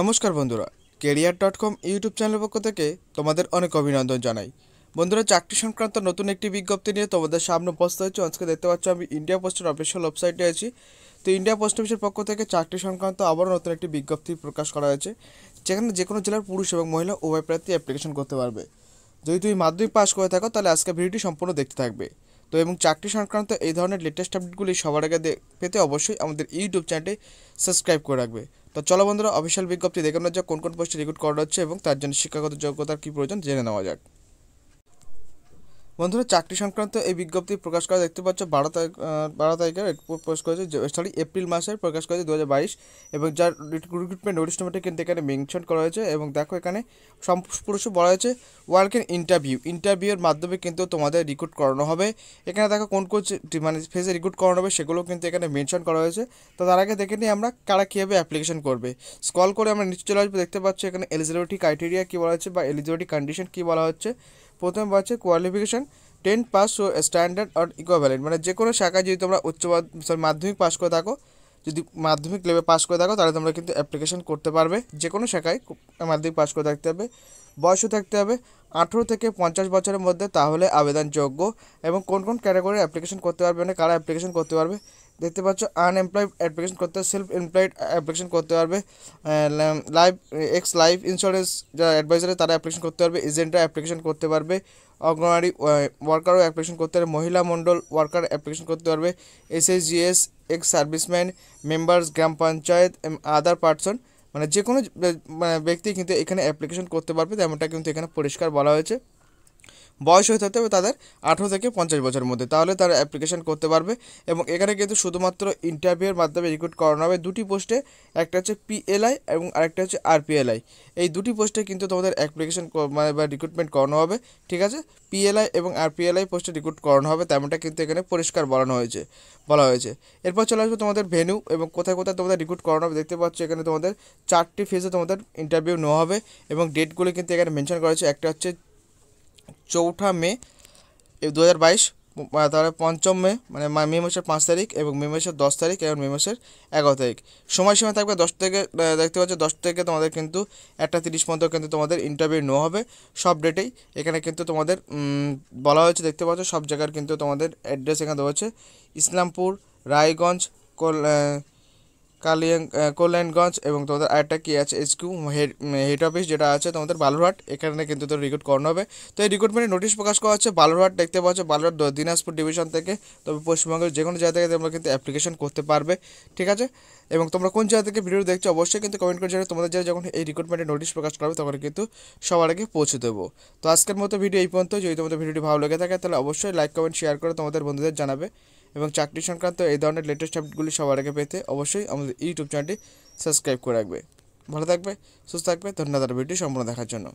নমস্কার বন্ধুরা career dot com YouTube channel পক্ষ থেকে তোমাদের অনেক অভিনন্দন জানাই বন্ধুরা চাকরি সংক্রান্ত নতুন একটি বিজ্ঞপ্তি নিয়ে তোমাদের সামনে উপস্থিত হয়েছে আজকে দেখতে পাচ্ছ আমি ইন্ডিয়া পোস্টের অফিসিয়াল ওয়েবসাইটে আছি তো ইন্ডিয়া পোস্ট অফিসের পক্ষ থেকে চাকরি সংক্রান্ত আবারও নতুন একটি বিজ্ঞপ্তি প্রকাশ করা হয়েছে যেখানে যে কোনো জেলার পুরুষ এবং মহিলা উভয় প্রার্থী অ্যাপ্লিকেশন করতে পারবে যদি তুমি মাধ্যমিক পাস করে থাকো তাহলে আজকে ভিডিওটি সম্পূর্ণ দেখতে থাকবে তো এবং চাকরি সংক্রান্ত এই ধরনের লেটেস্ট আপডেটগুলি সবার আগে পেতে অবশ্যই আমাদের ইউটিউব চ্যানেলটি সাবস্ক্রাইব করে রাখবে তো চলো বন্ধুরা অফিসিয়াল বিজ্ঞপ্তি দেখে নেওয়া যে কোন কোন পোস্টে রিক্রুট করা হচ্ছে এবং তার জন্য শিক্ষাগত যোগ্যতার কী প্রয়োজন জেনে নেওয়া যাক বন্ধুরা চাকরি সংক্রান্ত এই বিজ্ঞপ্তি প্রকাশ করা দেখতে পাচ্ছ বারো তারিখ বারো তারিখের প্রকাশ করেছে সরি এপ্রিল মাসের প্রকাশ করেছে দু বাইশ এবং যার রিক্রুটমেন্ট নোটিশ নম্বরটি কিন্তু এখানে মেনশন করা হয়েছে এবং দেখো এখানে সম্পূর্ণ বলা হয়েছে ওয়ার্ক ইন ইন্টারভিউ ইন্টারভিউয়ের মাধ্যমে কিন্তু তোমাদের রিক্রুট করানো হবে এখানে দেখো কোন কোন মানে ফেজে রিক্রুট করানো হবে সেগুলো কিন্তু এখানে মেনশন করা হয়েছে তো তার আগে দেখে নিই আমরা কারা কীভাবে অ্যাপ্লিকেশন করবে স্কল করে আমরা নিচে চলে আসবো দেখতে পাচ্ছি এখানে এলিজিবিলিটি ক্রাইটেরিয়া কী বলা হচ্ছে বা এলিজিবিলিটি কন্ডিশন কী বলা হচ্ছে প্রথম হচ্ছে কোয়ালিফিকেশান টেন পাস ও স্ট্যান্ডার্ড অর ইকোভ্যালেন্ট মানে যে কোনো শাখায় যদি তোমরা উচ্চ সরি মাধ্যমিক পাস করে থাকো যদি মাধ্যমিক লেভে পাস করে থাকো তাহলে তোমরা কিন্তু অ্যাপ্লিকেশন করতে পারবে যে কোনো শাখায় মাধ্যমিক পাস করে থাকতে হবে বয়সও থাকতে হবে আঠেরো থেকে পঞ্চাশ বছরের মধ্যে তাহলে আবেদনযোগ্য এবং কোন কোন ক্যাটাগরি অ্যাপ্লিকেশন করতে পারবে মানে কারা অ্যাপ্লিকেশান করতে পারবে দেখতে পাচ্ছ আনএমপ্লয়েড অ্যাপ্লিকেশন করতে সেলফ এমপ্লয়েড অ্যাপ্লিকেশন করতে পারবে লাইফ এক্স লাইফ ইন্স্যুরেন্স যারা অ্যাডভাইজারে তারা অ্যাপ্লিকেশন করতে পারবে এজেন্টরা অ্যাপ্লিকেশন করতে পারবে অঙ্গনওয়াড়ি ওয়ার্কারও অ্যাপ্লিকেশন করতে পারবে মহিলা মণ্ডল ওয়ার্কার অ্যাপ্লিকেশন করতে পারবে এসএসজিএস এক্স সার্ভিসম্যান মেম্বার্স গ্রাম পঞ্চায়েত আদার পার্সন মানে যে কোনো মানে ব্যক্তি কিন্তু এখানে অ্যাপ্লিকেশন করতে পারবে তেমনটা কিন্তু এখানে পরিষ্কার বলা হয়েছে বয়স হয়ে থাকতে হবে তাদের আঠেরো থেকে পঞ্চাশ বছরের মধ্যে তাহলে তারা অ্যাপ্লিকেশন করতে পারবে এবং এখানে কিন্তু শুধুমাত্র ইন্টারভিউয়ের মাধ্যমে রিক্রুট করানো হবে দুটি পোস্টে একটা হচ্ছে পিএলআই এবং আরেকটা হচ্ছে আরপিএলআই এই দুটি পোস্টে কিন্তু তোমাদের অ্যাপ্লিকেশন মানে বা রিক্রুটমেন্ট করানো হবে ঠিক আছে পিএলআই এবং আরপিএলআই পোস্টে রিক্রুট করানো হবে তেমনটা কিন্তু এখানে পরিষ্কার বলানো হয়েছে বলা হয়েছে এরপর চলে আসবে তোমাদের ভেনু এবং কোথায় কোথায় তোমাদের রিক্রুট করানো হবে দেখতে পাচ্ছ এখানে তোমাদের চারটি ফেজে তোমাদের ইন্টারভিউ নেওয়া হবে এবং ডেটগুলো কিন্তু এখানে মেনশন করা হয়েছে একটা হচ্ছে চৌঠা মে দু হাজার বাইশ তাহলে পঞ্চম মে মানে মে মাসের পাঁচ তারিখ এবং মে মাসের দশ তারিখ এবং মে মাসের এগারো তারিখ সময়সীমা থাকবে দশ থেকে দেখতে পাচ্ছ দশ থেকে তোমাদের কিন্তু একটা তিরিশ পর্যন্ত কিন্তু তোমাদের ইন্টারভিউ নেওয়া হবে সব ডেটেই এখানে কিন্তু তোমাদের বলা হয়েছে দেখতে পাচ্ছ সব জায়গার কিন্তু তোমাদের অ্যাড্রেস এখানে দেওয়া হচ্ছে ইসলামপুর রায়গঞ্জ কালিয়াং কল্যাণগঞ্জ এবং তোমাদের আরেকটা কী আছে এসকিউ হেড হেড অফিস যেটা আছে তোমাদের বালুরহাট এখানে কিন্তু তোর রিক্রুট করানো হবে তো এই রিক্রুটমেন্টে নোটিশ প্রকাশ করা হচ্ছে বালুরহাট দেখতে পাচ্ছ বালুরহাট দিনাজপুর ডিভিশন থেকে তবে পশ্চিমবঙ্গের যে কোনো জায়গা থেকে তোমরা কিন্তু অ্যাপ্লিকেশন করতে পারবে ঠিক আছে এবং তোমরা কোন জায়গা থেকে ভিডিও দেখছো অবশ্যই কিন্তু কমেন্ট করে জানো তোমাদের জায়গায় যখন এই রিক্রুটমেন্টে নোটিশ প্রকাশ করবে তখন কিন্তু সবার আগে পৌঁছে দেবো তো আজকের মতো ভিডিও এই পর্যন্ত যদি তোমাদের ভিডিওটি ভালো লেগে থাকে তাহলে অবশ্যই লাইক কমেন্ট শেয়ার করে তোমাদের বন্ধুদের জানাবে এবং চাকরি সংক্রান্ত এই ধরনের লেটেস্ট আপডেটগুলি সবার আগে পেতে অবশ্যই আমাদের ইউটিউব চ্যানেলটি সাবস্ক্রাইব করে রাখবে ভালো থাকবে সুস্থ থাকবে ধন্যবাদ ভিডিও সম্পূর্ণ দেখার জন্য